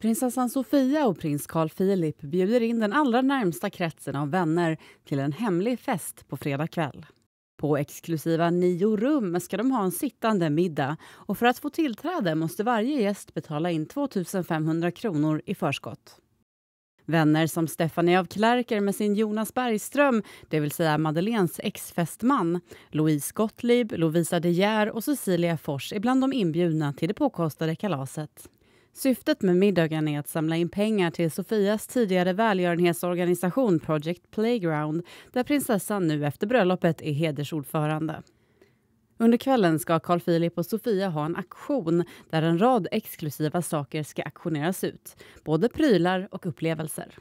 Prinsessan Sofia och prins Carl Philip bjuder in den allra närmsta kretsen av vänner till en hemlig fest på fredag kväll. På exklusiva nio rum ska de ha en sittande middag och för att få tillträde måste varje gäst betala in 2 500 kronor i förskott. Vänner som Stephanie av Klerker med sin Jonas Bergström, det vill säga Madeleines ex-fästman, Louise Gottlieb, Lovisa De Geer och Cecilia Fors är bland de inbjudna till det påkostade kalaset. Syftet med middagen är att samla in pengar till Sofias tidigare välgörenhetsorganisation Project Playground där prinsessan nu efter bröllopet är hedersordförande. Under kvällen ska Carl Philip och Sofia ha en auktion där en rad exklusiva saker ska auktioneras ut, både prylar och upplevelser.